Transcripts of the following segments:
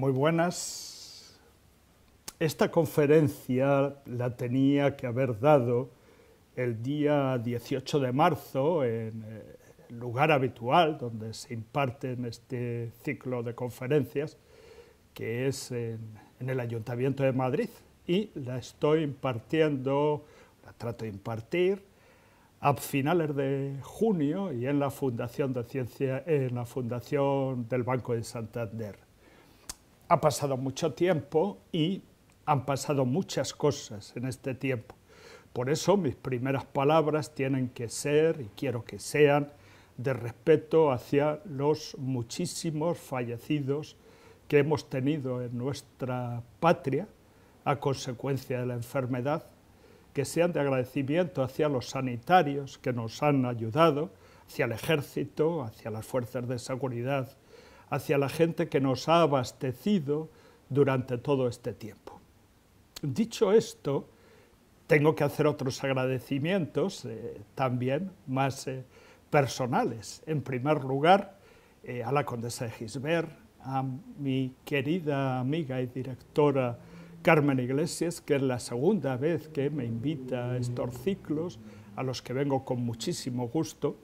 Muy buenas. Esta conferencia la tenía que haber dado el día 18 de marzo en el eh, lugar habitual donde se imparten este ciclo de conferencias, que es en, el Ayuntamiento de Madrid. Y la estoy impartiendo, la trato de impartir a finales de junio y en la Fundación de Ciencia, en la Fundación del Banco de Santander ha pasado mucho tiempo y han pasado muchas cosas en este tiempo. Por eso mis primeras palabras tienen que ser, y quiero que sean, de respeto hacia los muchísimos fallecidos que hemos tenido en nuestra patria a consecuencia de la enfermedad, que sean de agradecimiento hacia los sanitarios que nos han ayudado, hacia el ejército, hacia las fuerzas de seguridad hacia la gente que nos ha abastecido durante todo este tiempo. Dicho esto, tengo que hacer otros agradecimientos eh, también más eh, personales. En primer lugar, eh, a la condesa de Gisbert, a mi querida amiga y directora Carmen Iglesias, que es la segunda vez que me invita a estos ciclos, a los que vengo con muchísimo gusto,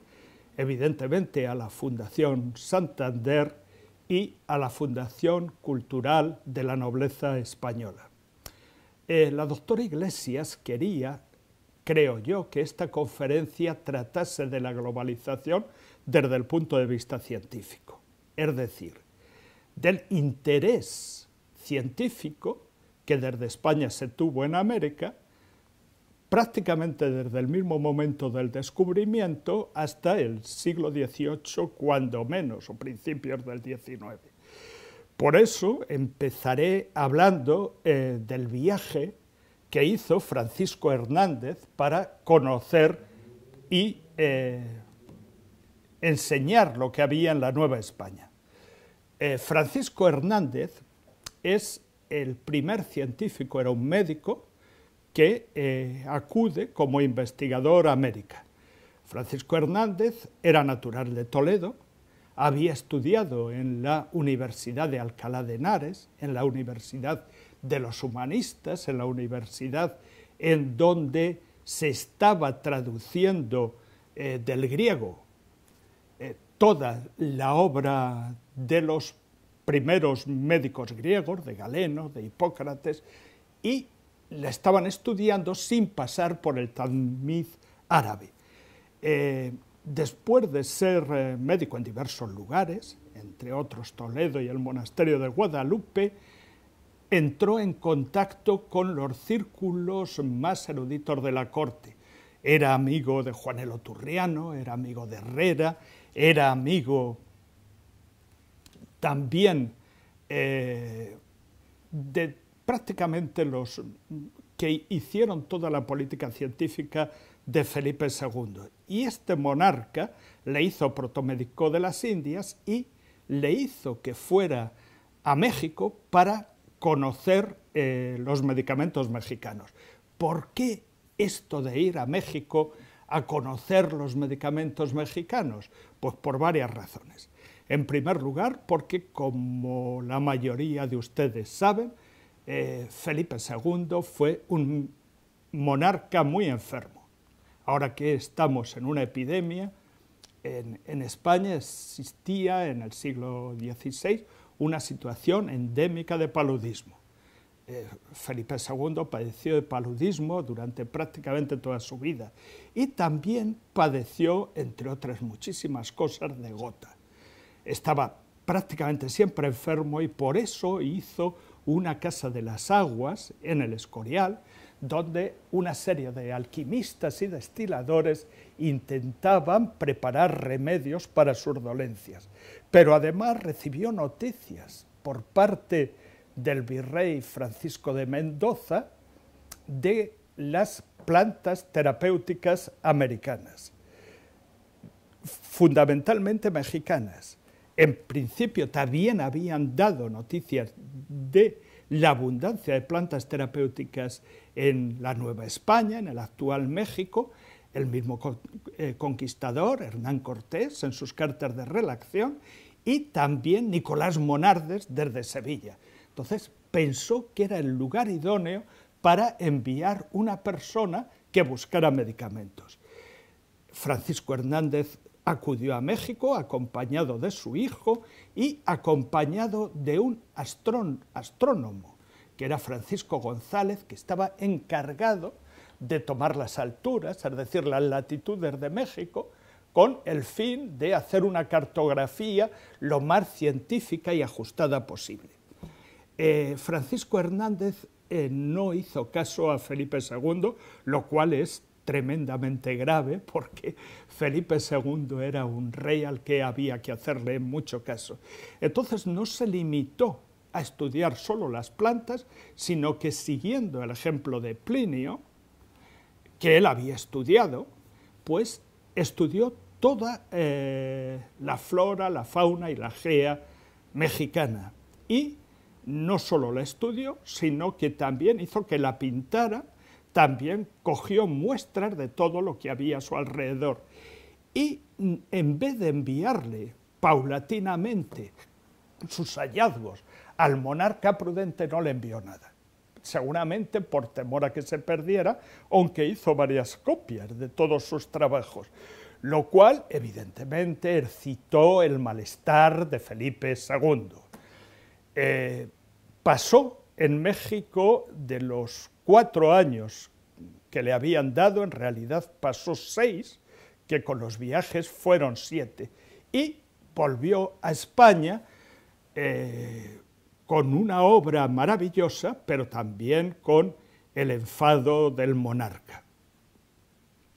evidentemente a la Fundación Santander y a la Fundación Cultural de la Nobleza Española. Eh, la doctora Iglesias quería, creo yo, que esta conferencia tratase de la globalización desde el punto de vista científico, es decir, del interés científico que desde España se tuvo en América prácticamente desde el mismo momento del descubrimiento hasta el siglo XVIII, cuando menos, o principios del XIX. Por eso empezaré hablando eh, del viaje que hizo Francisco Hernández para conocer y eh, enseñar lo que había en la Nueva España. Eh, Francisco Hernández es el primer científico, era un médico, que eh, acude como investigador a América. Francisco Hernández era natural de Toledo, había estudiado en la Universidad de Alcalá de Henares, en la Universidad de los Humanistas, en la universidad en donde se estaba traduciendo eh, del griego eh, toda la obra de los primeros médicos griegos, de Galeno, de Hipócrates, y la estaban estudiando sin pasar por el tamiz árabe. Eh, después de ser eh, médico en diversos lugares, entre otros Toledo y el monasterio de Guadalupe, entró en contacto con los círculos más eruditos de la corte. Era amigo de Juanelo Turriano, era amigo de Herrera, era amigo también eh, de prácticamente los que hicieron toda la política científica de Felipe II. Y este monarca le hizo protomédico de las Indias y le hizo que fuera a México para conocer eh, los medicamentos mexicanos. ¿Por qué esto de ir a México a conocer los medicamentos mexicanos? Pues por varias razones. En primer lugar, porque como la mayoría de ustedes saben, eh, Felipe II fue un monarca muy enfermo. Ahora que estamos en una epidemia, en España existía en el siglo XVI una situación endémica de paludismo. Eh, Felipe II padeció de paludismo durante prácticamente toda su vida y también padeció, entre otras muchísimas cosas, de gota. Estaba prácticamente siempre enfermo y por eso hizo una casa de las aguas en el Escorial, donde una serie de alquimistas y destiladores intentaban preparar remedios para sus dolencias. Pero además recibió noticias por parte del virrey Francisco de Mendoza de las plantas terapéuticas americanas, fundamentalmente mexicanas en principio también habían dado noticias de la abundancia de plantas terapéuticas en la Nueva España, en el actual México, el mismo eh, conquistador, Hernán Cortés, en sus cartas de relación, y también Nicolás Monardes desde Sevilla. Entonces pensó que era el lugar idóneo para enviar una persona que buscara medicamentos. Francisco Hernández acudió a México acompañado de su hijo y acompañado de un astrónomo, que era Francisco González, que estaba encargado de tomar las alturas, es decir, las latitudes de México, con el fin de hacer una cartografía lo más científica y ajustada posible. Eh, Francisco Hernández eh, no hizo caso a Felipe II, lo cual es tremendamente grave porque Felipe II era un rey al que había que hacerle mucho caso. Entonces no se limitó a estudiar solo las plantas, sino que siguiendo el ejemplo de Plinio, que él había estudiado, pues estudió toda eh, la flora, la fauna y la gea mexicana. Y no solo la estudió, sino que también hizo que la pintara también cogió muestras de todo lo que había a su alrededor y en vez de enviarle paulatinamente sus hallazgos al monarca prudente no le envió nada, seguramente por temor a que se perdiera, aunque hizo varias copias de todos sus trabajos, lo cual evidentemente excitó el malestar de Felipe II. Eh, pasó en México de los cuatro años que le habían dado, en realidad pasó seis, que con los viajes fueron siete, y volvió a España eh, con una obra maravillosa, pero también con el enfado del monarca.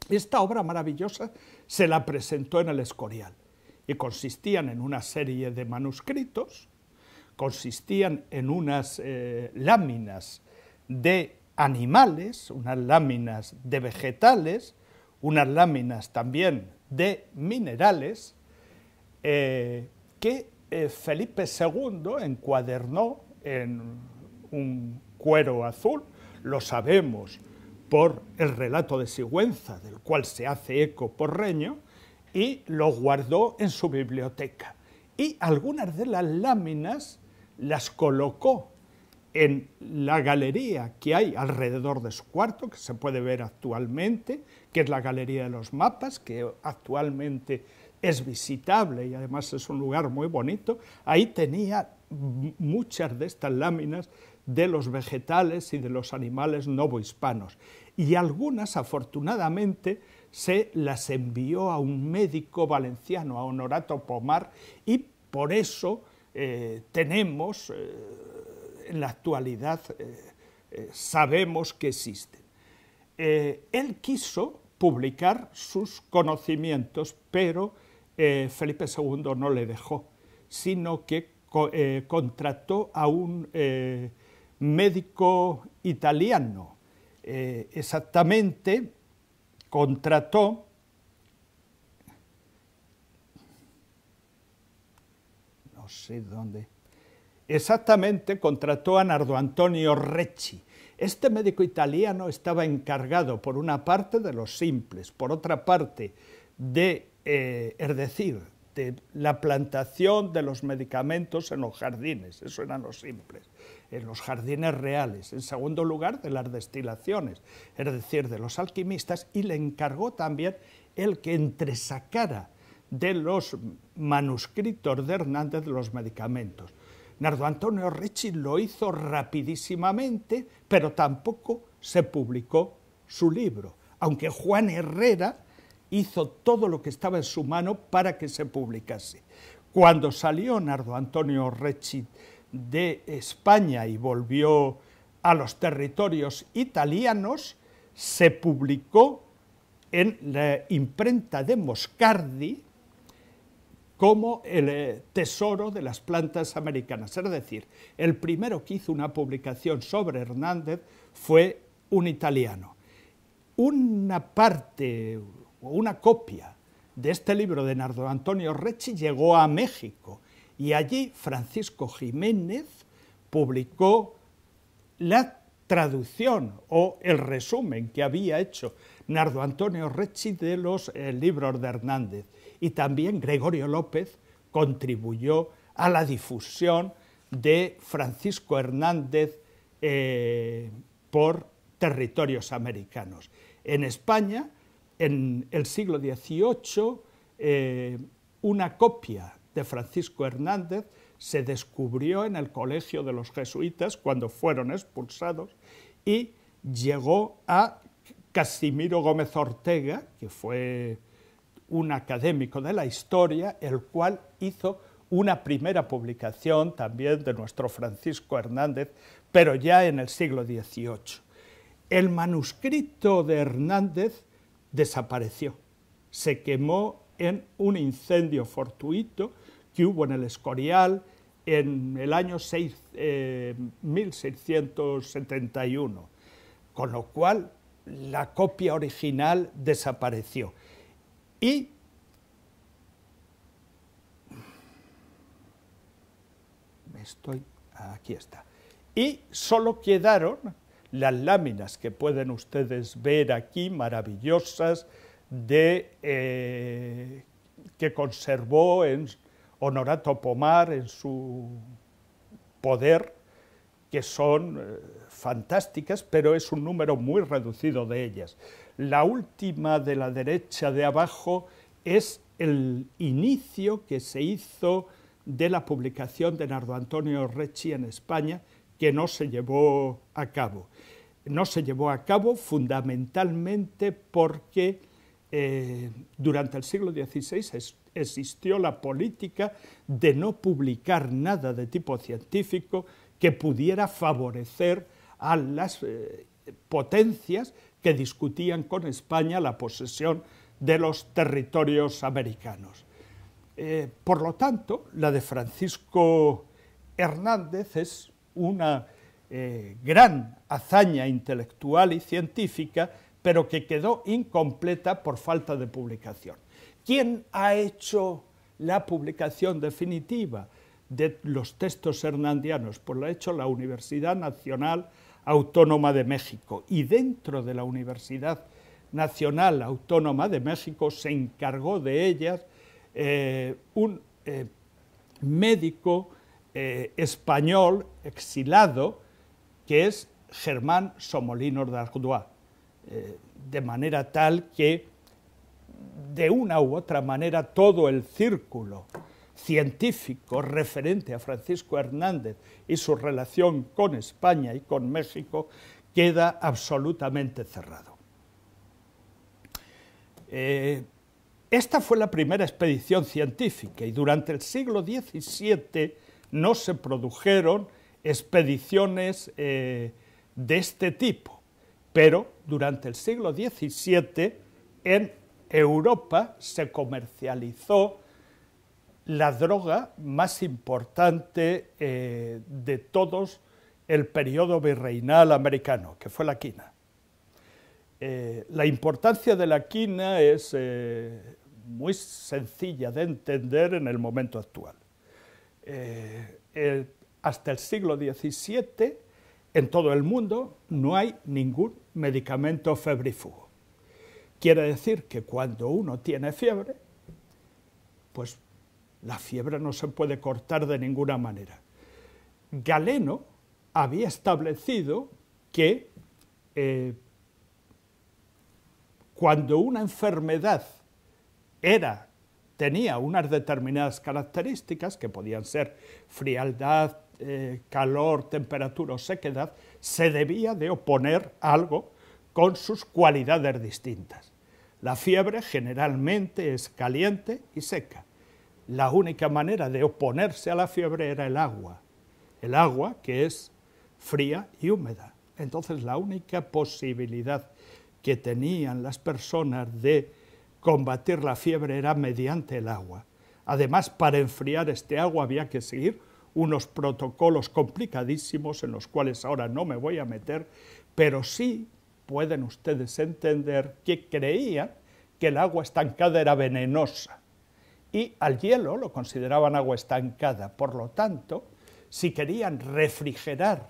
Esta obra maravillosa se la presentó en el Escorial y consistían en una serie de manuscritos, consistían en unas eh, láminas de animales, unas láminas de vegetales, unas láminas también de minerales, eh, que eh, Felipe II encuadernó en un cuero azul, lo sabemos por el relato de Sigüenza, del cual se hace eco por Porreño, y lo guardó en su biblioteca. Y algunas de las láminas las colocó en la galería que hay alrededor de su cuarto, que se puede ver actualmente, que es la Galería de los Mapas, que actualmente es visitable y además es un lugar muy bonito, ahí tenía muchas de estas láminas de los vegetales y de los animales novohispanos. Y algunas, afortunadamente, se las envió a un médico valenciano, a Honorato Pomar, y por eso eh, tenemos... Eh, en la actualidad eh, eh, sabemos que existen. Eh, él quiso publicar sus conocimientos, pero Felipe II no le dejó, sino que contrató a un médico italiano. exactamente contrató no sé dónde Exactamente, contrató a Nardo Antonio Recci. Este médico italiano estaba encargado, por una parte, de los simples, por otra parte, de, eh, es decir, de la plantación de los medicamentos en los jardines, eso eran los simples, en los jardines reales, en segundo lugar, de las destilaciones, es decir, de los alquimistas, y le encargó también el que entresacara de los manuscritos de Hernández los medicamentos. Nardo Antonio Ricci lo hizo rapidísimamente, pero tampoco se publicó su libro, aunque Juan Herrera hizo todo lo que estaba en su mano para que se publicase. Cuando salió Nardo Antonio Ricci de España y volvió a los territorios italianos, se publicó en la imprenta de Moscardi, como el eh, tesoro de las plantas americanas. Es decir, el primero que hizo una publicación sobre Hernández fue un italiano. Una parte o una copia de este libro de Nardo Antonio Recci llegó a México y allí Francisco Jiménez publicó la traducción o el resumen que había hecho Nardo Antonio Recci de los eh, libros de Hernández y también Gregorio López contribuyó a la difusión de Francisco Hernández eh, por territorios americanos. En España, en el siglo XVIII, eh, una copia de Francisco Hernández se descubrió en el colegio de los jesuitas cuando fueron expulsados y llegó a Casimiro Gómez Ortega, que fue un académico de la historia, el cual hizo una primera publicación también de nuestro Francisco Hernández, pero ya en el siglo XVIII. El manuscrito de Hernández desapareció, se quemó en un incendio fortuito que hubo en el Escorial en el año 1671, eh, con lo cual la copia original desapareció. Y estoy, aquí está. Y solo quedaron las láminas que pueden ustedes ver aquí, maravillosas, de, eh, que conservó en Honorato Pomar en su poder, que son eh, fantásticas, pero es un número muy reducido de ellas la última de la derecha de abajo es el inicio que se hizo de la publicación de Nardo Antonio Rechi en España, que no se llevó a cabo. No se llevó a cabo fundamentalmente porque eh, durante el siglo XVI existió la política de no publicar nada de tipo científico que pudiera favorecer a las eh, potencias que discutían con España la posesión de los territorios americanos. Eh, por lo tanto, la de Francisco Hernández es una eh, gran hazaña intelectual y científica, pero que quedó incompleta por falta de publicación. ¿Quién ha hecho la publicación definitiva de los textos hernandianos? Pues lo ha hecho la Universidad Nacional Autónoma de México y dentro de la Universidad Nacional Autónoma de México se encargó de ellas eh, un eh, médico eh, español exilado que es Germán Somolinos de de manera tal que de una u otra manera todo el círculo científico referente a Francisco Hernández y su relación con España y con México queda absolutamente cerrado. Eh, esta fue la primera expedición científica y durante el siglo XVII no se produjeron expediciones eh, de este tipo, pero durante el siglo XVII en Europa se comercializó la droga más importante eh, de todos el periodo virreinal americano, que fue la quina. Eh, la importancia de la quina es eh, muy sencilla de entender en el momento actual. hasta el siglo XVII, en todo el mundo, no hay ningún medicamento febrífugo. Quiere decir que cuando uno tiene fiebre, pues la fiebre no se puede cortar de ninguna manera. Galeno había establecido que eh, cuando una enfermedad era, tenía unas determinadas características, que podían ser frialdad, eh, calor, temperatura o sequedad, se debía de oponer algo con sus cualidades distintas. La fiebre generalmente es caliente y seca la única manera de oponerse a la fiebre era el agua. El agua que es fría y húmeda. Entonces la única posibilidad que tenían las personas de combatir la fiebre era mediante el agua. Además, para enfriar este agua había que seguir unos protocolos complicadísimos en los cuales ahora no me voy a meter, pero sí pueden ustedes entender que creían que el agua estancada era venenosa y al hielo lo consideraban agua estancada. Por lo tanto, si querían refrigerar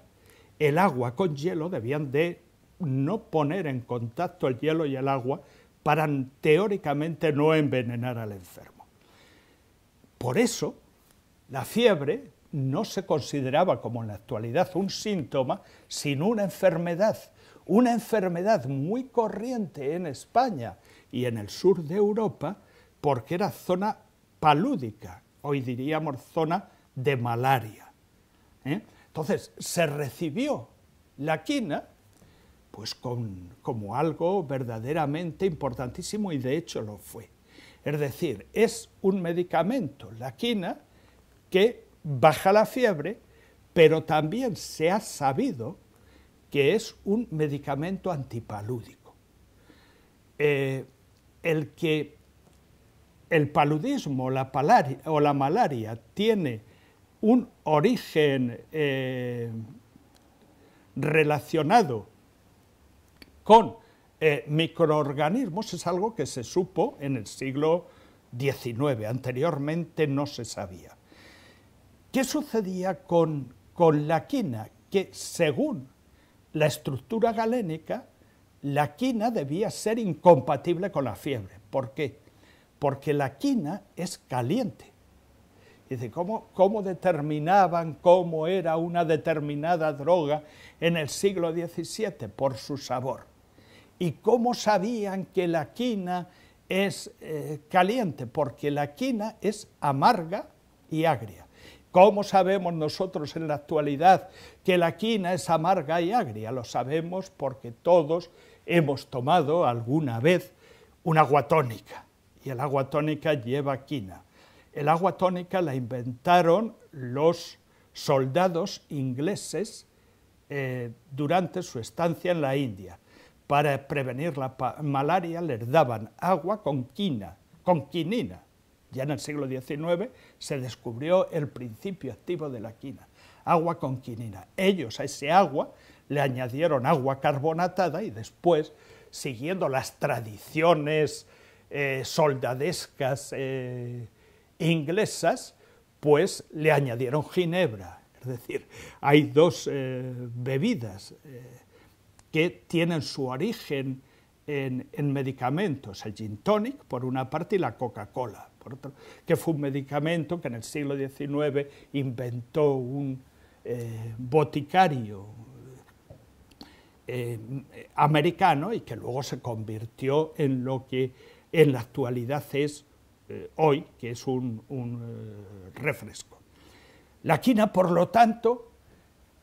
el agua con hielo, debían de no poner en contacto el hielo y el agua para teóricamente no envenenar al enfermo. Por eso, la fiebre no se consideraba como en la actualidad un síntoma, sino una enfermedad, una enfermedad muy corriente en España y en el sur de Europa, porque era zona palúdica, hoy diríamos zona de malaria. ¿eh? Entonces, se recibió la quina pues como algo verdaderamente importantísimo y de hecho lo fue. Es decir, es un medicamento, la quina, que baja la fiebre, pero también se ha sabido que es un medicamento antipalúdico. Eh, el que el paludismo o la malaria tiene un origen eh, relacionado con eh, microorganismos es algo que se supo en el siglo XIX, anteriormente no se sabía. ¿Qué sucedía con, con la quina? Que según la estructura galénica, la quina debía ser incompatible con la fiebre. ¿Por qué? porque la quina es caliente. Dice, ¿cómo, ¿cómo determinaban cómo era una determinada droga en el siglo XVII? Por su sabor. ¿Y cómo sabían que la quina es eh, caliente? Porque la quina es amarga y agria. ¿Cómo sabemos nosotros en la actualidad que la quina es amarga y agria? Lo sabemos porque todos hemos tomado alguna vez una guatónica y el agua tónica lleva quina. El agua tónica la inventaron los soldados ingleses eh, durante su estancia en la India. Para prevenir la malaria les daban agua con quina, con quinina. Ya en el siglo XIX se descubrió el principio activo de la quina, agua con quinina. Ellos a ese agua le añadieron agua carbonatada y después, siguiendo las tradiciones eh, soldadescas eh, inglesas, pues le añadieron ginebra. Es decir, hay dos eh, bebidas que tienen su origen en, medicamentos, el gin tonic por una parte y la Coca-Cola por que fue un medicamento que en el siglo XIX inventó un boticario americano y que luego se convirtió en lo que en la actualidad es eh, hoy, que es un, eh, refresco. La quina, por lo tanto,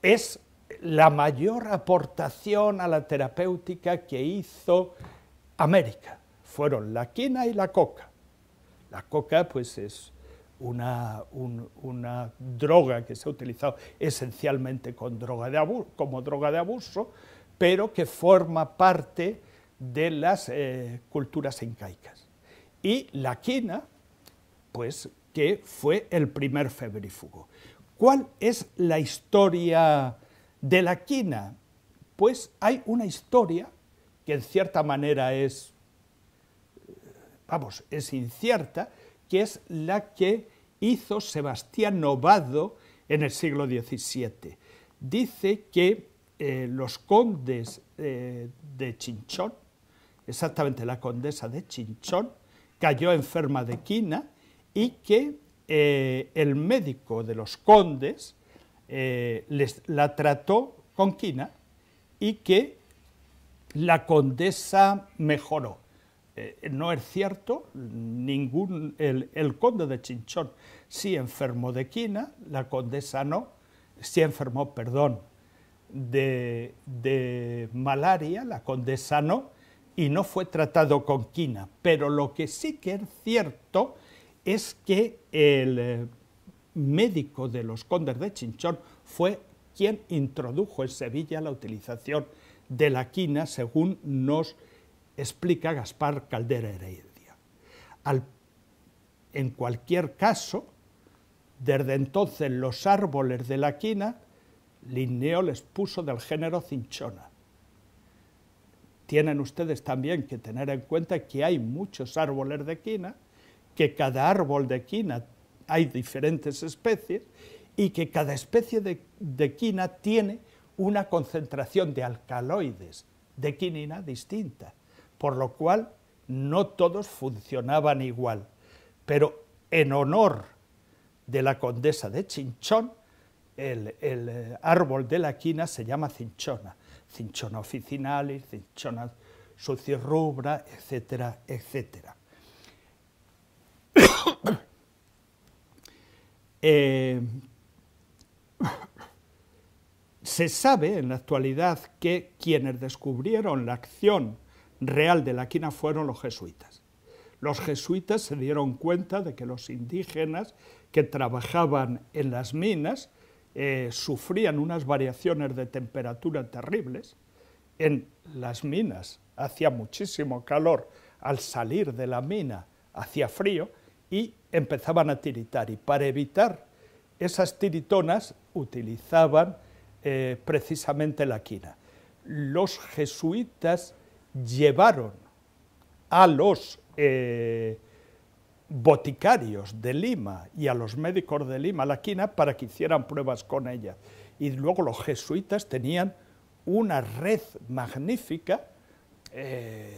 es la mayor aportación a la terapéutica que hizo América. Fueron la quina y la coca. La coca, pues, es una, droga que se ha utilizado esencialmente con droga de como droga de abuso, pero que forma parte de las eh, culturas incaicas. Y la quina, pues que fue el primer febrífugo. ¿Cuál es la historia de la quina? Pues hay una historia que en cierta manera es, vamos, es incierta, que es la que hizo Sebastián Novado en el siglo XVII. Dice que eh, los condes eh, de Chinchón exactamente la condesa de Chinchón, cayó enferma de quina y que eh, el médico de los condes eh, la trató con quina y que la condesa mejoró. Eh, no es cierto, ningún, el, conde de Chinchón sí enfermó de quina, la condesa no, sí enfermó, perdón, de, de malaria, la condesa no, y no fue tratado con quina. Pero lo que sí que es cierto es que el eh, médico de los condes de Chinchón fue quien introdujo en Sevilla la utilización de la quina, según nos explica Gaspar Caldera Heredia. en cualquier caso, desde entonces los árboles de la quina, Linneo les puso del género cinchona tienen ustedes también que tener en cuenta que hay muchos árboles de quina, que cada árbol de quina hay diferentes especies y que cada especie de, quina tiene una concentración de alcaloides de quinina distinta, por lo cual no todos funcionaban igual. Pero en honor de la condesa de Chinchón, el, el eh, árbol de la quina se llama cinchona. Cinchona oficinales, cinchona sucios rubra etcétera, etcétera. Eh, se sabe en la actualidad que quienes descubrieron la acción real de la quina fueron los jesuitas. Los jesuitas se dieron cuenta de que los indígenas que trabajaban en las minas eh, sufrían unas variaciones de temperatura terribles, en las minas hacía muchísimo calor, al salir de la mina hacía frío y empezaban a tiritar. Y para evitar esas tiritonas utilizaban eh, precisamente la quina. Los jesuitas llevaron a los eh, boticarios de Lima y a los médicos de Lima la quina para que hicieran pruebas con ella. Y luego los jesuitas tenían una red magnífica eh,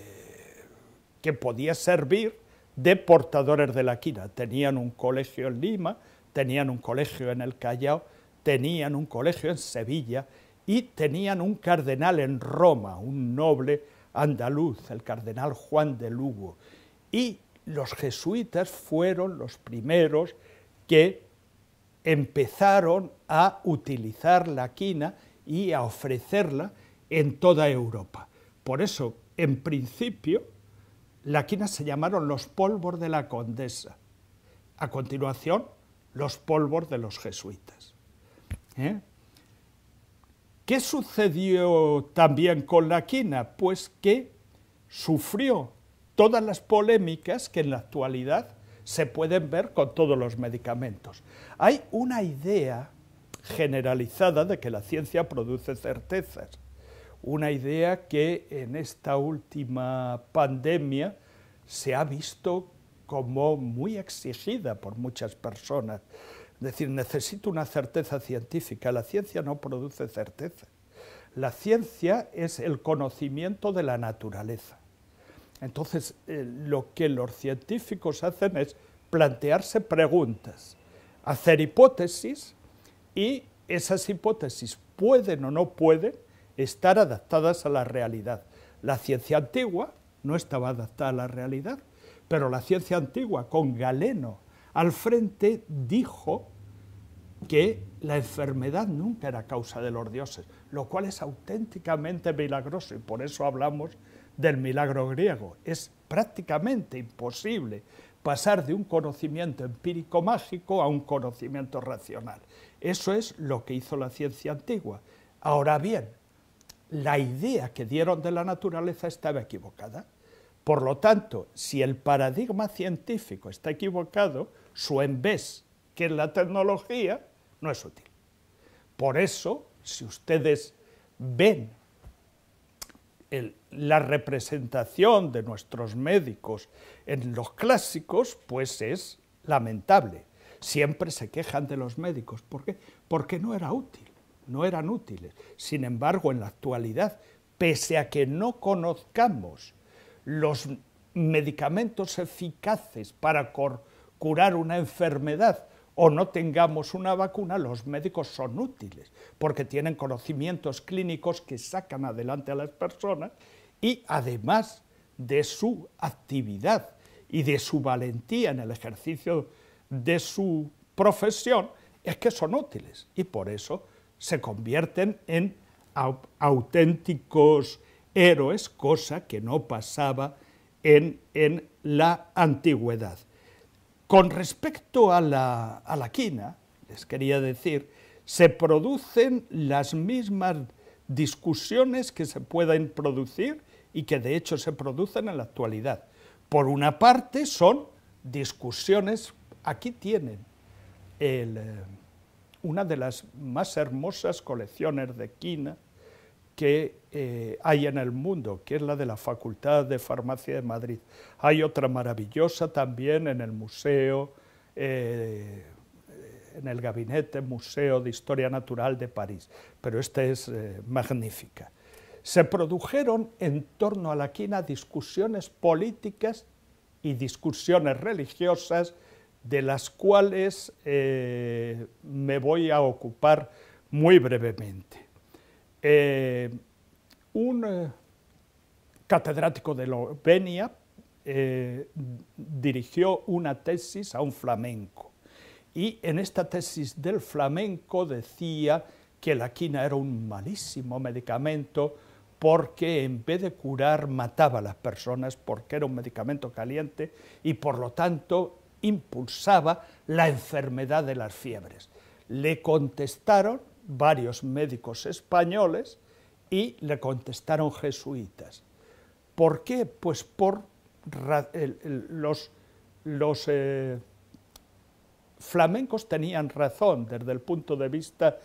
que podía servir de portadores de la quina. Tenían un colegio en Lima, tenían un colegio en el Callao, tenían un colegio en Sevilla y tenían un cardenal en Roma, un noble andaluz, el cardenal Juan de Lugo. Y los jesuitas fueron los primeros que empezaron a utilizar la quina y a ofrecerla en toda Europa. Por eso, en principio, la quina se llamaron los polvos de la condesa. A continuación, los polvos de los jesuitas. ¿Eh? ¿Qué sucedió también con la quina? Pues que sufrió todas las polémicas que en la actualidad se pueden ver con todos los medicamentos. Hay una idea generalizada de que la ciencia produce certezas, una idea que en esta última pandemia se ha visto como muy exigida por muchas personas. Es decir, necesito una certeza científica. La ciencia no produce certeza. La ciencia es el conocimiento de la naturaleza. Entonces, eh, lo que los científicos hacen es plantearse preguntas, hacer hipótesis y esas hipótesis pueden o no pueden estar adaptadas a la realidad. La ciencia antigua no estaba adaptada a la realidad, pero la ciencia antigua con Galeno al frente dijo que la enfermedad nunca era causa de los dioses, lo cual es auténticamente milagroso y por eso hablamos del milagro griego. Es prácticamente imposible pasar de un conocimiento empírico mágico a un conocimiento racional. Eso es lo que hizo la ciencia antigua. Ahora bien, la idea que dieron de la naturaleza estaba equivocada. Por lo tanto, si el paradigma científico está equivocado, su vez que es la tecnología, no es útil. Por eso, si ustedes ven el, la representación de nuestros médicos en los clásicos, pues es lamentable. Siempre se quejan de los médicos. ¿Por qué? Porque no era útil, no eran útiles. Sin embargo, en la actualidad, pese a que no conozcamos los medicamentos eficaces para curar una enfermedad o no tengamos una vacuna, los médicos son útiles, porque tienen conocimientos clínicos que sacan adelante a las personas y además de su actividad y de su valentía en el ejercicio de su profesión, es que son útiles y por eso se convierten en auténticos héroes, cosa que no pasaba en, la antigüedad. Con respecto a la, a la quina, les quería decir, se producen las mismas discusiones que se pueden producir y que de hecho se producen en la actualidad. Por una parte son discusiones, aquí tienen eh, una de las más hermosas colecciones de quina que eh, hay en el mundo, que es la de la Facultad de Farmacia de Madrid. Hay otra maravillosa también en el museo, eh, en el gabinete Museo de Historia Natural de París, pero esta es magnífica se produjeron en torno a la quina discusiones políticas y discusiones religiosas de las cuales eh, me voy a ocupar muy brevemente. Eh, un eh, catedrático de Lovenia dirigió una tesis a un flamenco y en esta tesis del flamenco decía que la quina era un malísimo medicamento porque en vez de curar mataba a las personas porque era un medicamento caliente y por lo tanto impulsaba la enfermedad de las fiebres. Le contestaron varios médicos españoles y le contestaron jesuitas. ¿Por qué? Pues por los, eh, flamencos tenían razón desde el punto de vista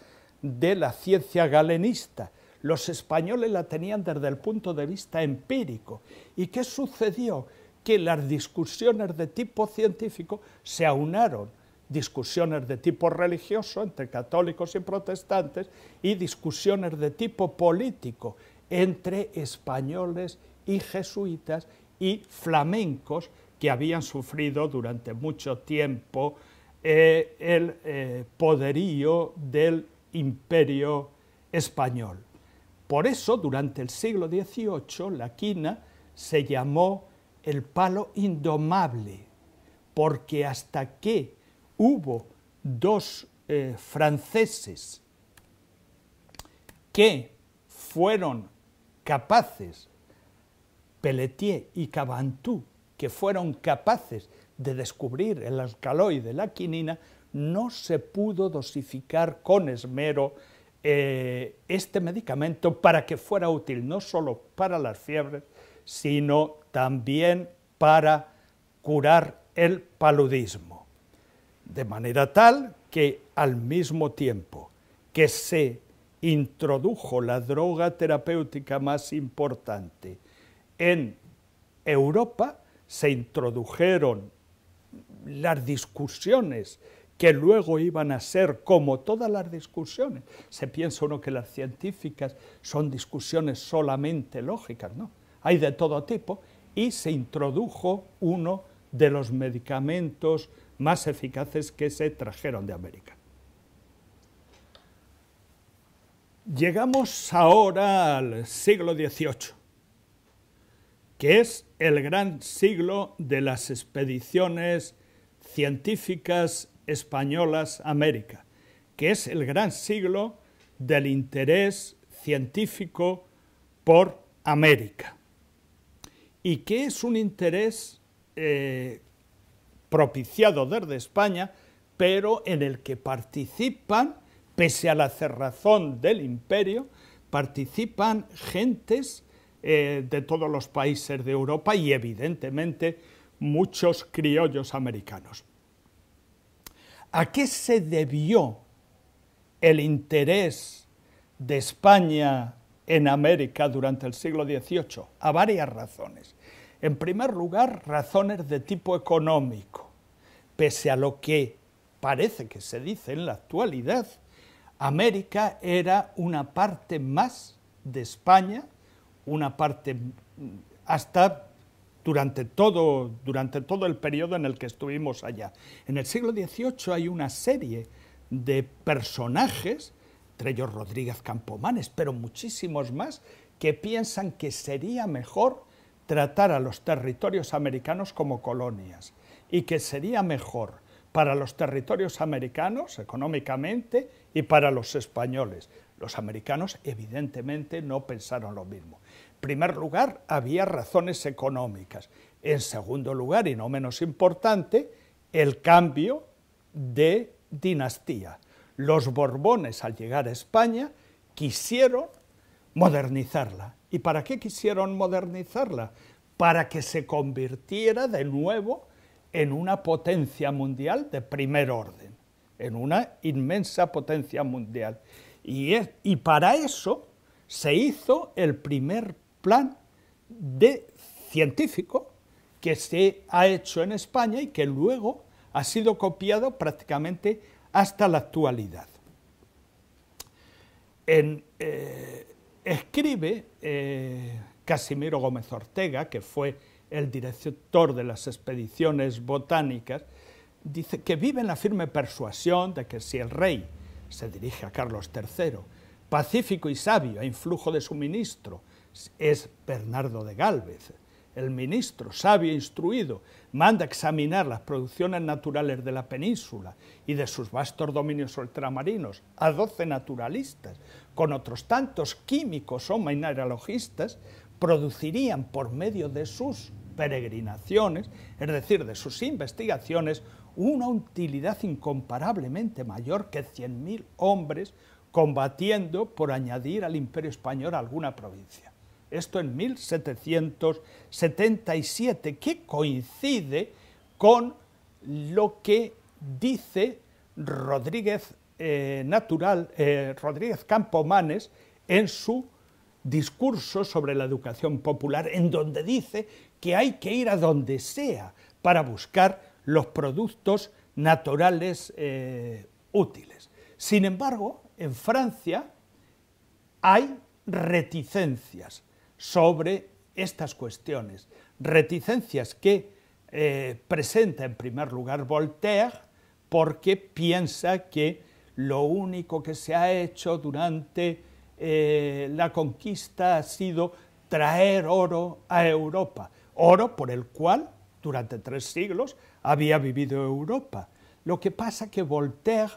de la ciencia galenista los españoles la tenían desde el punto de vista empírico. ¿Y qué sucedió? Que las discusiones de tipo científico se aunaron discusiones de tipo religioso entre católicos y protestantes y discusiones de tipo político entre españoles y jesuitas y flamencos que habían sufrido durante mucho tiempo eh, el eh, poderío del imperio español. Por eso, durante el siglo XVIII, la quina se llamó el palo indomable, porque hasta que hubo dos eh, franceses que fueron capaces, Pelletier y Cavantú, que fueron capaces de descubrir el alcaloide de la quinina, no se pudo dosificar con esmero eh, este medicamento para que fuera útil no solo para las fiebres, sino también para curar el paludismo. De manera tal que al mismo tiempo que se introdujo la droga terapéutica más importante en Europa, se introdujeron las discusiones que luego iban a ser como todas las discusiones. Se piensa uno que las científicas son discusiones solamente lógicas, ¿no? Hay de todo tipo y se introdujo uno de los medicamentos más eficaces que se trajeron de América. Llegamos ahora al siglo XVIII, que es el gran siglo de las expediciones científicas españolas América, que es el gran siglo del interés científico por América y que es un interés eh, propiciado desde España, pero en el que participan, pese a la cerrazón del imperio, participan gentes eh, de todos los países de Europa y evidentemente muchos criollos americanos. ¿A qué se debió el interés de España en América durante el siglo XVIII? A varias razones. En primer lugar, razones de tipo económico. Pese a lo que parece que se dice en la actualidad, América era una parte más de España, una parte mm, hasta durante todo, durante todo el periodo en el que estuvimos allá. En el siglo XVIII hay una serie de personajes, entre ellos Rodríguez Campomanes, pero muchísimos más, que piensan que sería mejor tratar a los territorios americanos como colonias y que sería mejor para los territorios americanos económicamente y para los españoles. Los americanos evidentemente no pensaron lo mismo. En primer lugar, había razones económicas. En segundo lugar, y no menos importante, el cambio de dinastía. Los Borbones, al llegar a España, quisieron modernizarla. ¿Y para qué quisieron modernizarla? Para que se convirtiera de nuevo en una potencia mundial de primer orden, en una inmensa potencia mundial. Y, y para eso se hizo el primer plan de científico que se ha hecho en España y que luego ha sido copiado prácticamente hasta la actualidad. Eh, escribe eh, Casimiro Gómez Ortega, que fue el director de las expediciones botánicas, dice que vive en la firme persuasión de que si el rey se dirige a Carlos III, pacífico y sabio a influjo de su ministro, es Bernardo de Gálvez. El ministro, sabio e instruido, manda examinar las producciones naturales de la península y de sus vastos dominios ultramarinos a doce naturalistas, con otros tantos químicos o mineralogistas, producirían por medio de sus peregrinaciones, es decir, de sus investigaciones, una utilidad incomparablemente mayor que 100.000 hombres combatiendo por añadir al imperio español alguna provincia esto en 1777, que coincide con lo que dice Rodríguez, eh, eh, Rodríguez Campomanes en su discurso sobre la educación popular, en donde dice que hay que ir a donde sea para buscar los productos naturales eh, útiles. Sin embargo, en Francia hay reticencias sobre estas cuestiones. Reticencias que eh, presenta en primer lugar Voltaire porque piensa que lo único que se ha hecho durante eh, la conquista ha sido traer oro a Europa, oro por el cual durante tres siglos había vivido Europa. Lo que pasa que Voltaire,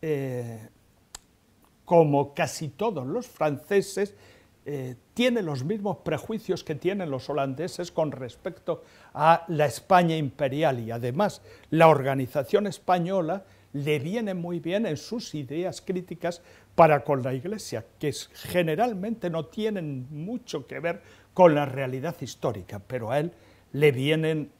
eh, como casi todos los franceses, eh, tiene los mismos prejuicios que tienen los holandeses con respecto a la España imperial y además la organización española le viene muy bien en sus ideas críticas para con la Iglesia, que generalmente no tienen mucho que ver con la realidad histórica, pero a él le vienen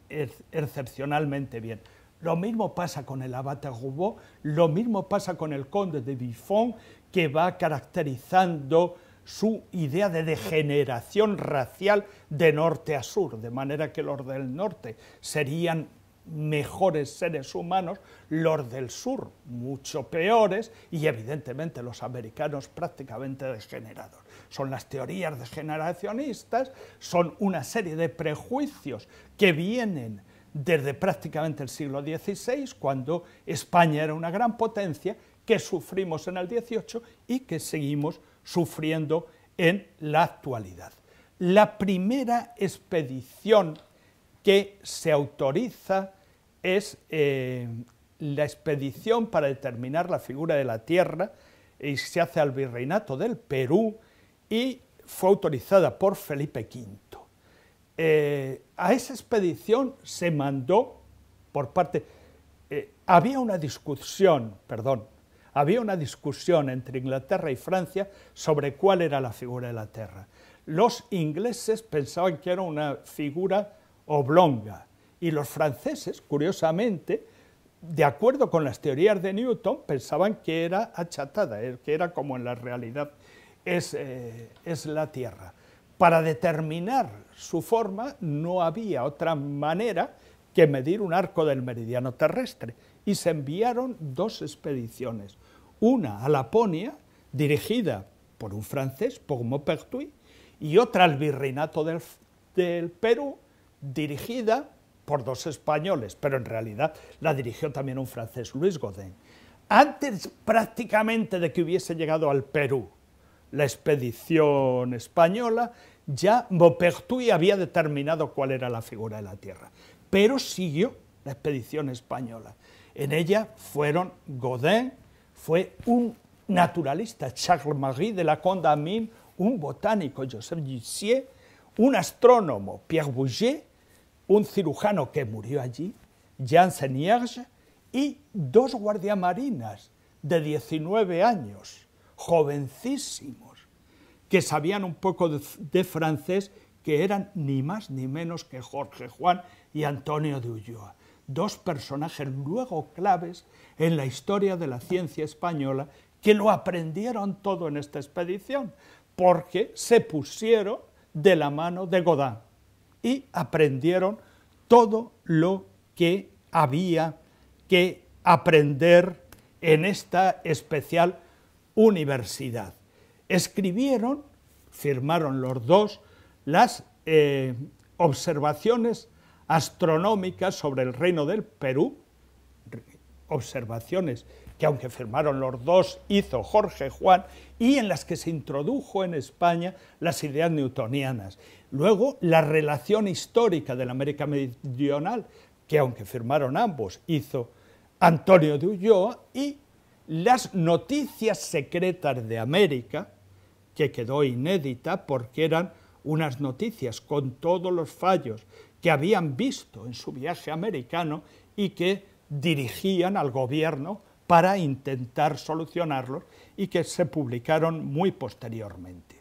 excepcionalmente bien. Lo mismo pasa con el abate Roubaix, lo mismo pasa con el conde de Buffon, que va caracterizando su idea de degeneración racial de norte a sur, de manera que los del norte serían mejores seres humanos, los del sur mucho peores y evidentemente los americanos prácticamente degenerados. Son las teorías degeneracionistas, son una serie de prejuicios que vienen desde prácticamente el siglo XVI, cuando España era una gran potencia, que sufrimos en el XVIII y que seguimos sufriendo en la actualidad. La primera expedición que se autoriza es eh, la expedición para determinar la figura de la Tierra y se hace al Virreinato del Perú y fue autorizada por Felipe V. Eh, a esa expedición se mandó por parte... Eh, había una discusión, perdón, había una discusión entre Inglaterra y Francia sobre cuál era la figura de la Tierra. Los ingleses pensaban que era una figura oblonga y los franceses, curiosamente, de acuerdo con las teorías de Newton, pensaban que era achatada, eh, que era como en la realidad es, eh, es la Tierra. Para determinar su forma no había otra manera que medir un arco del meridiano terrestre y se enviaron dos expediciones, una a Laponia, dirigida por un francés, por Maupertuis, y otra al virreinato del, Perú, dirigida por dos españoles, pero en realidad la dirigió también un francés, Luis Godin. Antes prácticamente de que hubiese llegado al Perú la expedición española, ya Maupertuis había determinado cuál era la figura de la Tierra, pero siguió la expedición española. En ella fueron Godin, fue un naturalista, Charles-Marie de la Condamine, un botánico, Joseph Gissier, un astrónomo, Pierre Bouget, un cirujano que murió allí, Jean Senierge, y dos guardiamarinas de 19 años, jovencísimos, que sabían un poco de francés, que eran ni más ni menos que Jorge Juan y Antonio de Ulloa dos personajes luego claves en la historia de la ciencia española que lo aprendieron todo en esta expedición, porque se pusieron de la mano de Godin y aprendieron todo lo que había que aprender en esta especial universidad. Escribieron, firmaron los dos, las eh, observaciones astronómicas sobre el reino del Perú, observaciones que aunque firmaron los dos, hizo Jorge Juan, y en las que se introdujo en España las ideas newtonianas. Luego, la relación histórica de la América Meridional, que aunque firmaron ambos, hizo Antonio de Ulloa, y las noticias secretas de América, que quedó inédita porque eran unas noticias con todos los fallos que habían visto en su viaje americano y que dirigían al gobierno para intentar solucionarlos y que se publicaron muy posteriormente.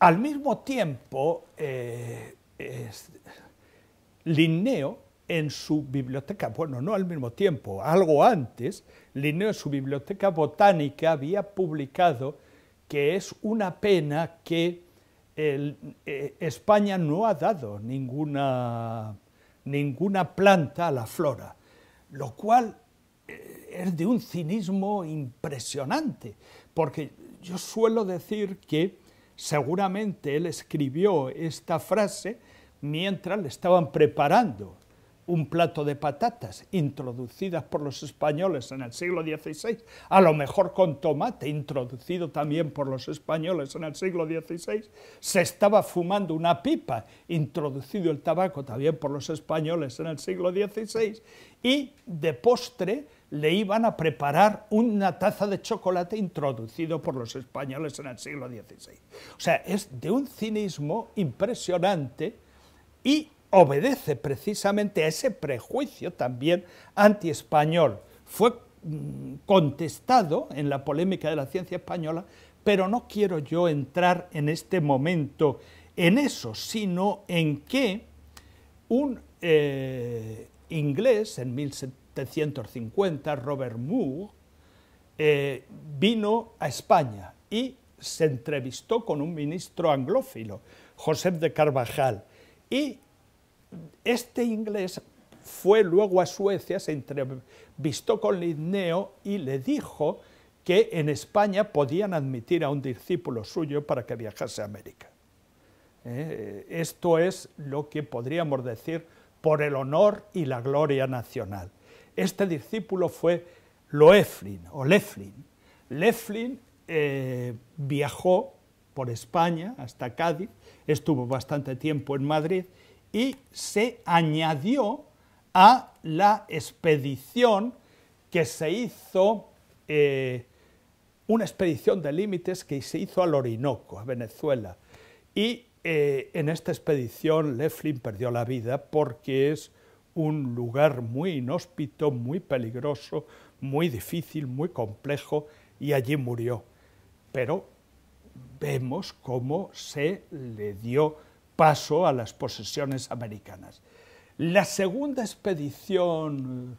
Al mismo tiempo, eh, Linneo en su biblioteca, bueno, no al mismo tiempo, algo antes, Linneo en su biblioteca botánica había publicado que es una pena que eh, España no ha dado ninguna, ninguna planta a la flora, lo cual eh, es de un cinismo impresionante, porque yo suelo decir que seguramente él escribió esta frase mientras le estaban preparando un plato de patatas introducidas por los españoles en el siglo XVI, a lo mejor con tomate introducido también por los españoles en el siglo XVI, se estaba fumando una pipa introducido el tabaco también por los españoles en el siglo XVI y de postre le iban a preparar una taza de chocolate introducido por los españoles en el siglo XVI. O sea, es de un cinismo impresionante y obedece precisamente a ese prejuicio también anti-español. Fue mm, contestado en la polémica de la ciencia española, pero no quiero yo entrar en este momento en eso, sino en que un eh, inglés en 1750, Robert Moore, eh, vino a España y se entrevistó con un ministro anglófilo, José de Carvajal, y este inglés fue luego a Suecia, se entrevistó con Linneo y le dijo que en España podían admitir a un discípulo suyo para que viajase a América. Eh, esto es lo que podríamos decir por el honor y la gloria nacional. Este discípulo fue Loeflin o Leflin. Leflin eh, viajó por España hasta Cádiz, estuvo bastante tiempo en Madrid y se añadió a la expedición que se hizo, eh, una expedición de límites que se hizo al Orinoco, a Venezuela. Y eh, en esta expedición Leflin perdió la vida porque es un lugar muy inhóspito, muy peligroso, muy difícil, muy complejo, y allí murió. Pero vemos cómo se le dio paso a las posesiones americanas. La segunda expedición,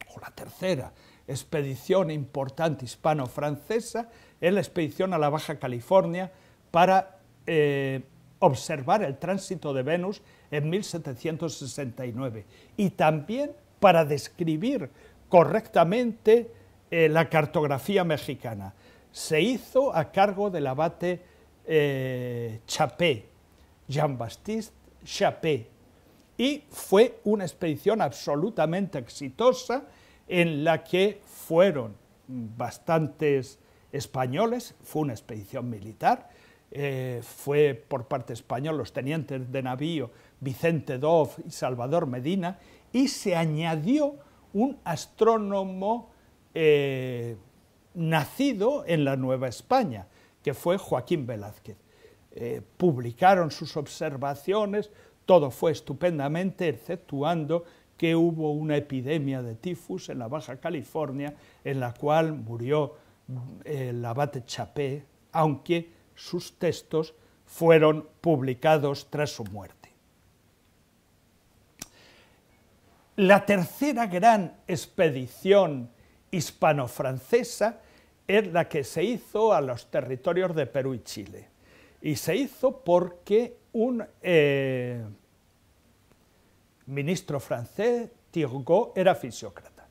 eh, o la tercera expedición importante hispano-francesa, es la expedición a la Baja California para eh, observar el tránsito de Venus en 1769 y también para describir correctamente eh, la cartografía mexicana. Se hizo a cargo del abate Chapé, Jean-Baptiste Chappé, y fue una expedición absolutamente exitosa en la que fueron bastantes españoles, fue una expedición militar, eh, fue por parte española los tenientes de navío Vicente Doff y Salvador Medina, y se añadió un astrónomo eh, nacido en la Nueva España, que fue Joaquín Velázquez. Eh, publicaron sus observaciones, todo fue estupendamente, exceptuando que hubo una epidemia de tifus en la Baja California, en la cual murió mm, el abate Chapé, aunque sus textos fueron publicados tras su muerte. La tercera gran expedición hispano-francesa es la que se hizo a los territorios de Perú y Chile. Y se hizo porque un eh, ministro francés, Turgot, era fisiócrata.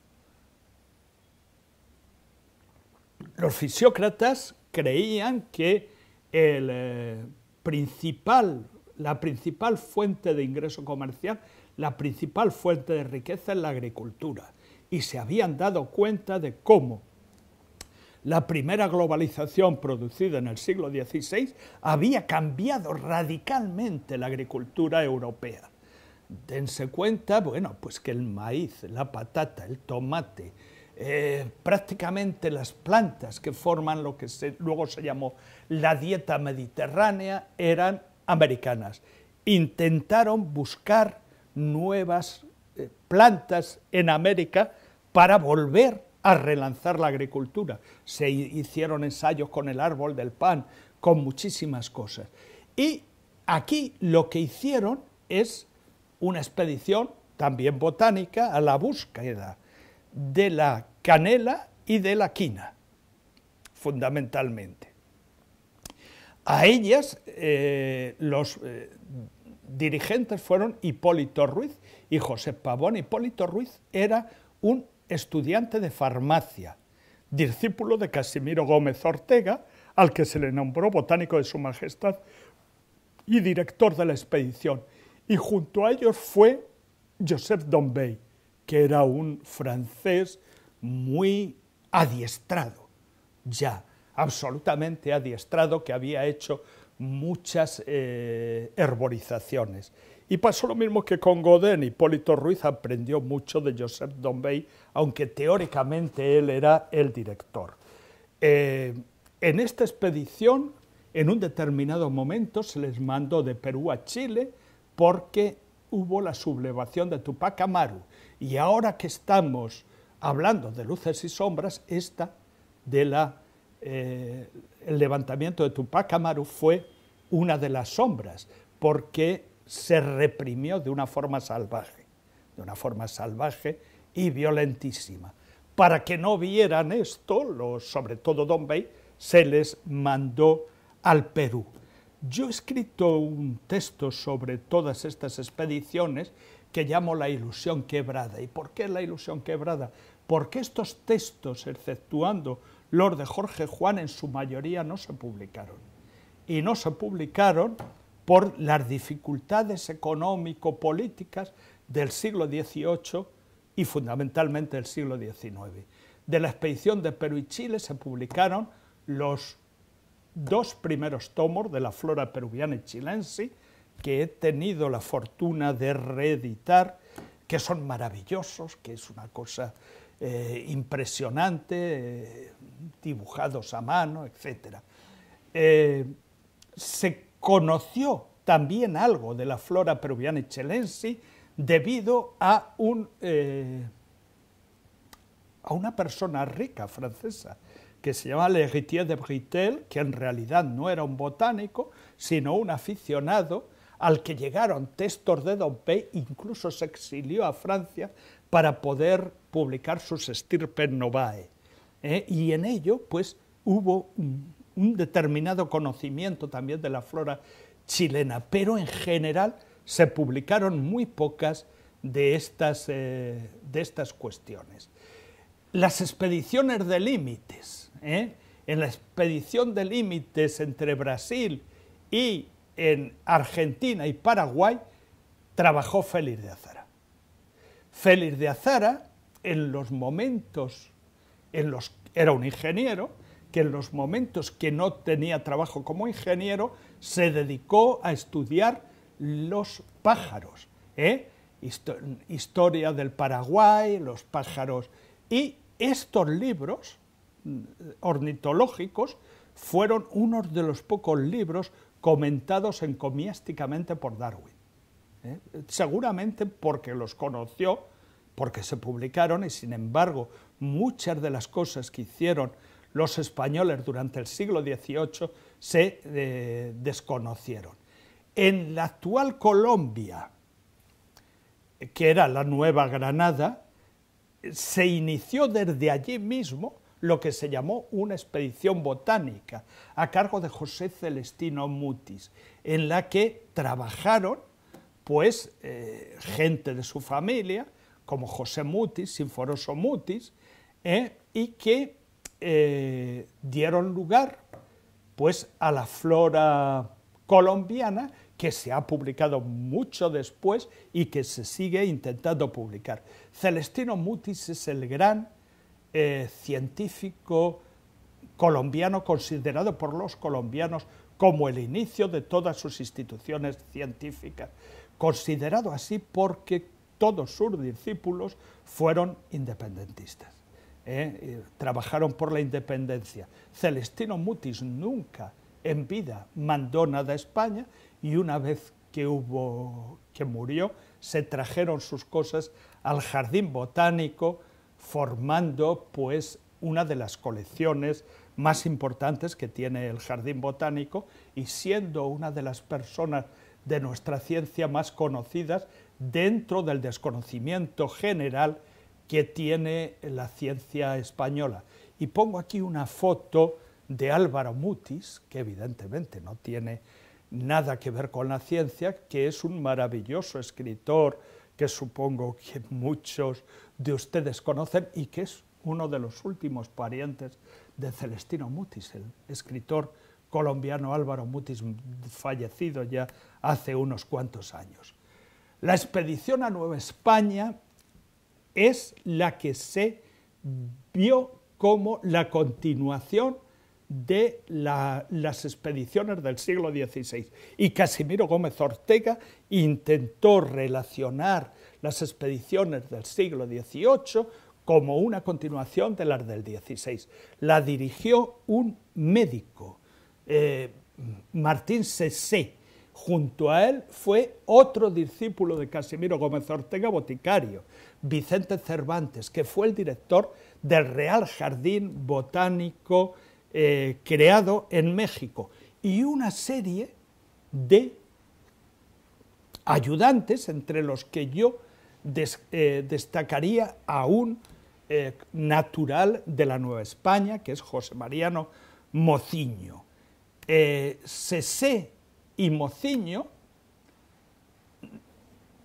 Los fisiócratas creían que eh, la principal fuente de ingreso comercial, la principal fuente de riqueza es la agricultura. Y se habían dado cuenta de cómo la primera globalización producida en el siglo XVI, había cambiado radicalmente la agricultura europea. Dense cuenta, bueno, pues que el maíz, la patata, el tomate, eh, prácticamente las plantas que forman lo que luego se llamó la dieta mediterránea eran americanas. Intentaron buscar nuevas eh, plantas en América para volver a relanzar la agricultura. Se hicieron ensayos con el árbol del pan, con muchísimas cosas. Y aquí lo que hicieron es una expedición también botánica a la búsqueda de la canela y de la quina, fundamentalmente. A ellas eh, los eh, dirigentes fueron Hipólito Ruiz y José Pavón. Hipólito Ruiz era un estudiante de farmacia, discípulo de Casimiro Gómez Ortega, al que se le nombró botánico de Su Majestad y director de la expedición. Y junto a ellos fue Joseph Dombey, que era un francés muy adiestrado, ya absolutamente adiestrado, que había hecho muchas eh, herborizaciones. Y pasó lo mismo que con Godén. Hipólito Ruiz aprendió mucho de Joseph Dombey, aunque teóricamente él era el director. Eh, en esta expedición, en un determinado momento, se les mandó de Perú a Chile porque hubo la sublevación de Tupac Amaru. Y ahora que estamos hablando de luces y sombras, esta de la, eh, el levantamiento de Tupac Amaru fue una de las sombras, porque se reprimió de una forma salvaje, de una forma salvaje y violentísima. Para que no vieran esto, los, sobre todo Don Bey, se les mandó al Perú. Yo he escrito un texto sobre todas estas expediciones que llamo La ilusión quebrada. ¿Y por qué la ilusión quebrada? Porque estos textos, exceptuando los de Jorge Juan, en su mayoría no se publicaron. Y no se publicaron por las dificultades económico-políticas del siglo XVIII y fundamentalmente del siglo XIX. De la expedición de Perú y Chile se publicaron los dos primeros tomos de la flora peruviana y chilense, que he tenido la fortuna de reeditar, que son maravillosos, que es una cosa eh, impresionante, eh, dibujados a mano, etc. Eh, se conoció también algo de la flora peruviana y debido a, un, eh, a una persona rica francesa que se llama Léritier de Britel, que en realidad no era un botánico, sino un aficionado al que llegaron textos de Dompey, incluso se exilió a Francia para poder publicar sus estirpes novae. Eh, y en ello, pues, hubo un, un determinado conocimiento también de la flora chilena, pero en general se publicaron muy pocas de estas, eh, de estas cuestiones. Las expediciones de límites, ¿eh? en la expedición de límites entre Brasil y en Argentina y Paraguay, trabajó Félix de Azara. Félix de Azara, en los momentos en los que era un ingeniero, que en los momentos que no tenía trabajo como ingeniero, se dedicó a estudiar los pájaros, ¿eh? historia del Paraguay, los pájaros, y estos libros mm, ornitológicos fueron unos de los pocos libros comentados encomiásticamente por Darwin. ¿eh? Seguramente porque los conoció, porque se publicaron y sin embargo muchas de las cosas que hicieron los españoles durante el siglo XVIII se eh, desconocieron. En la actual Colombia, que era la Nueva Granada, se inició desde allí mismo lo que se llamó una expedición botánica a cargo de José Celestino Mutis, en la que trabajaron pues eh, gente de su familia, como José Mutis, Sinforoso Mutis, eh, y que eh, dieron lugar pues a la flora colombiana que se ha publicado mucho después y que se sigue intentando publicar. Celestino Mutis es el gran eh, científico colombiano considerado por los colombianos como el inicio de todas sus instituciones científicas, considerado así porque todos sus discípulos fueron independentistas. ¿eh? trabajaron por la independencia. Celestino Mutis nunca en vida mandó nada a España y una vez que, hubo, que murió se trajeron sus cosas al jardín botánico formando pues una de las colecciones más importantes que tiene el jardín botánico y siendo una de las personas de nuestra ciencia más conocidas dentro del desconocimiento general que tiene la ciencia española. Y pongo aquí una foto de Álvaro Mutis, que evidentemente no tiene nada que ver con la ciencia, que es un maravilloso escritor que supongo que muchos de ustedes conocen y que es uno de los últimos parientes de Celestino Mutis, el escritor colombiano Álvaro Mutis, fallecido ya hace unos cuantos años. La expedición a Nueva España es la que se vio como la continuación de las expediciones del siglo XVI. Y Casimiro Gómez Ortega intentó relacionar las expediciones del siglo XVIII como una continuación de las del XVI. La dirigió un médico, eh, Martín Sese, Junto a él fue otro discípulo de Casimiro Gómez Ortega, boticario. Vicente Cervantes, que fue el director del Real Jardín Botánico eh, creado en México, y una serie de ayudantes, entre los que yo eh, destacaría a un eh, natural de la Nueva España, que es José Mariano Mociño. Cesé y Mociño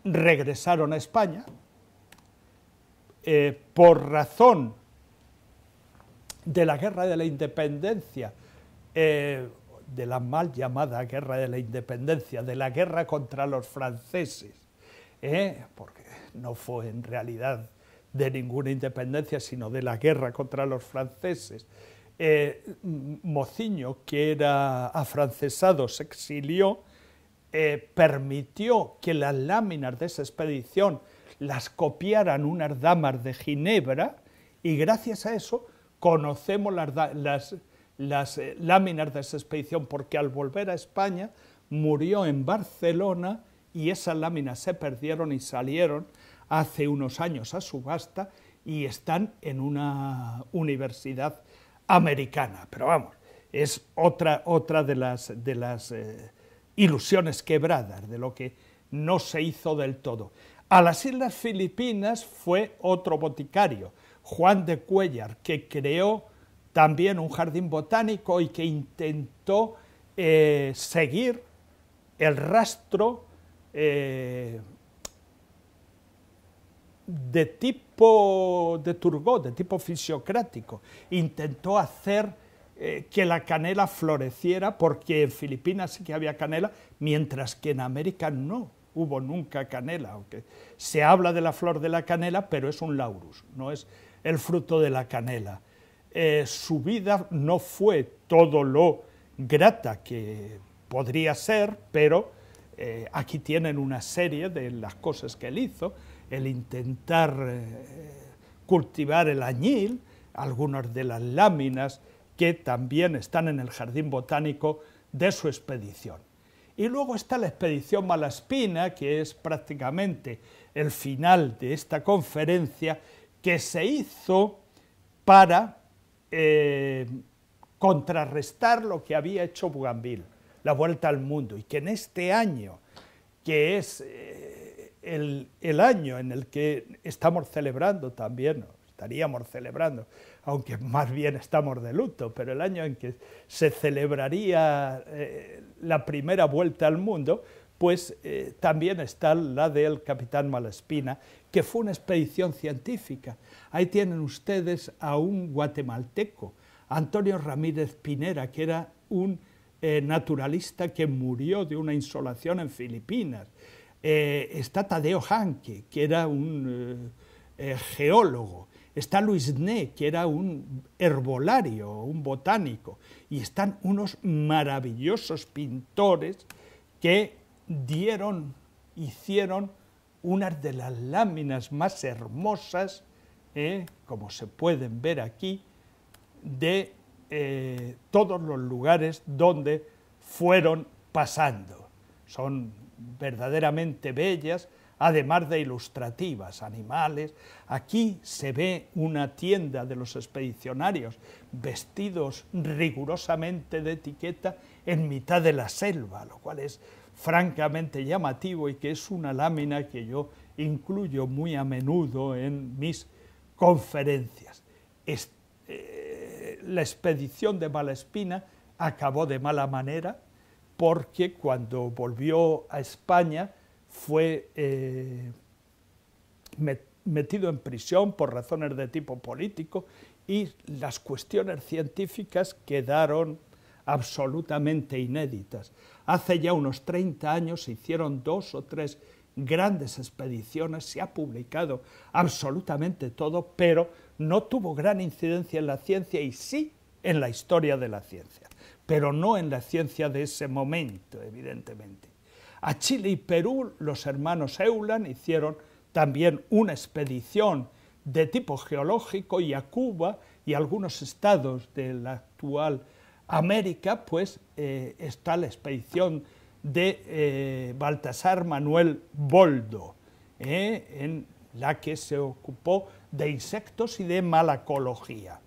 regresaron a España, eh, por razón de la guerra de la independencia, eh, de la mal llamada guerra de la independencia, de la guerra contra los franceses, ¿eh? porque no fue en realidad de ninguna independencia, sino de la guerra contra los franceses. Eh, Mociño, que era afrancesado, se exilió eh, permitió que las láminas de esa expedición las copiaran unas damas de Ginebra y gracias a eso conocemos las, las, eh, láminas de esa expedición porque al volver a España murió en Barcelona y esas láminas se perdieron y salieron hace unos años a subasta y están en una universidad americana. Pero vamos, es otra, otra de las, de las eh, ilusiones quebradas, de lo que no se hizo del todo. A las Islas Filipinas fue otro boticario, Juan de Cuellar, que creó también un jardín botánico y que intentó eh, seguir el rastro eh, de tipo de Turgot, de tipo fisiocrático. Intentó hacer eh, que la canela floreciera, porque en Filipinas sí que había canela, mientras que en América no hubo nunca canela. Aunque se habla de la flor de la canela, pero es un laurus, no es el fruto de la canela. Eh, su vida no fue todo lo grata que podría ser, pero eh, aquí tienen una serie de las cosas que él hizo, el intentar cultivar el añil, algunas de las láminas que también están en el jardín botánico de su expedición. Y luego está la expedición Malaspina, que es prácticamente el final de esta conferencia, que se hizo para eh, contrarrestar lo que había hecho Bougainville, la vuelta al mundo, y que en este año, que es eh, el, año en el que estamos celebrando también estaríamos celebrando, aunque más bien estamos de luto, pero el año en que se celebraría eh, la primera vuelta al mundo, pues eh, también está la del capitán Malespina, que fue una expedición científica. Ahí tienen ustedes a un guatemalteco, Antonio Ramírez Pinera, que era un eh, naturalista que murió de una insolación en Filipinas. está Tadeo Hanke, que era un geólogo. Está Luis Ney, que era un herbolario, un botánico, y están unos maravillosos pintores que dieron, hicieron unas de las láminas más hermosas, ¿eh? como se pueden ver aquí, de eh, todos los lugares donde fueron pasando. Son verdaderamente bellas, además de ilustrativas, animales. Aquí se ve una tienda de los expedicionarios vestidos rigurosamente de etiqueta en mitad de la selva, lo cual es francamente llamativo y que es una lámina que yo incluyo muy a menudo en mis conferencias. Eh, la expedición de Malespina acabó de mala manera porque cuando volvió a España fue eh, metido en prisión por razones de tipo político y las cuestiones científicas quedaron absolutamente inéditas. Hace ya unos 30 años se hicieron dos o tres grandes expediciones, se ha publicado absolutamente todo, pero no tuvo gran incidencia en la ciencia y sí en la historia de la ciencia, pero no en la ciencia de ese momento, evidentemente. A Chile y Perú los hermanos Eulan hicieron también una expedición de tipo geológico y a Cuba y algunos estados de la actual América, pues eh, está la expedición de eh, Baltasar Manuel Boldo, eh, en la que se ocupó de insectos y de malacología.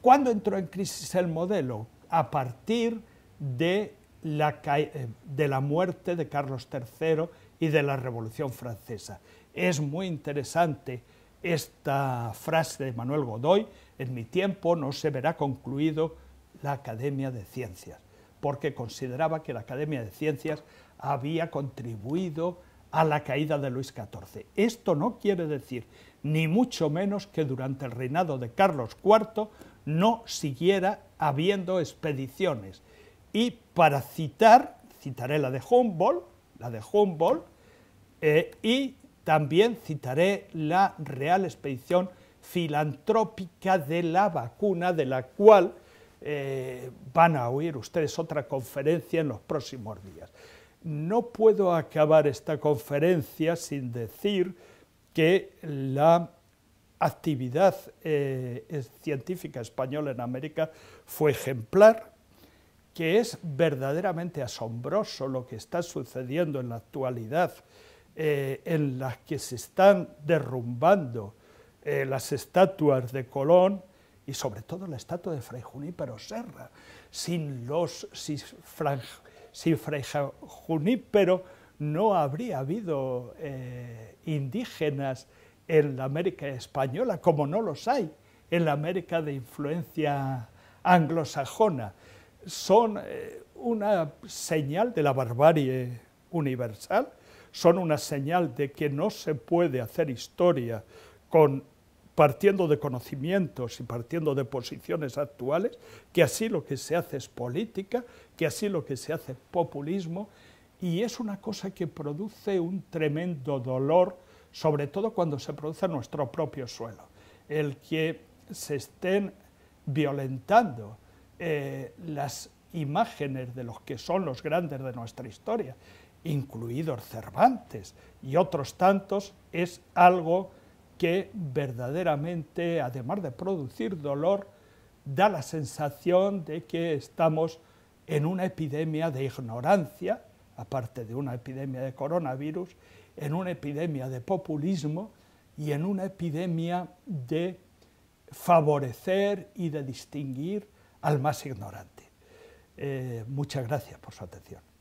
¿Cuándo entró en crisis el modelo? A partir de eh, de la muerte de Carlos III y de la Revolución Francesa. Es muy interesante esta frase de Manuel Godoy, en mi tiempo no se verá concluido la Academia de Ciencias, porque consideraba que la Academia de Ciencias había contribuido a la caída de Luis XIV. Esto no quiere decir, ni mucho menos, que durante el reinado de Carlos IV no siguiera habiendo expediciones y para citar, citaré la de Humboldt, la de Humboldt, eh, y también citaré la Real Expedición Filantrópica de la Vacuna, de la cual eh, van a oír ustedes otra conferencia en los próximos días. No puedo acabar esta conferencia sin decir que la actividad eh, científica española en América fue ejemplar, que es verdaderamente asombroso lo que está sucediendo en la actualidad, eh, en las que se están derrumbando eh, las estatuas de Colón y sobre todo la estatua de Fray Junípero Serra. Sin, los, sin, Fray Junípero no habría habido eh, indígenas en la América española, como no los hay en la América de influencia anglosajona son eh, una señal de la barbarie universal, son una señal de que no se puede hacer historia con, partiendo de conocimientos y partiendo de posiciones actuales, que así lo que se hace es política, que así lo que se hace es populismo, y es una cosa que produce un tremendo dolor, sobre todo cuando se produce en nuestro propio suelo, el que se estén violentando eh, las imágenes de los que son los grandes de nuestra historia, incluidos Cervantes y otros tantos, es algo que verdaderamente, además de producir dolor, da la sensación de que estamos en una epidemia de ignorancia, aparte de una epidemia de coronavirus, en una epidemia de populismo y en una epidemia de favorecer y de distinguir al más ignorante. Eh, muchas gracias por su atención.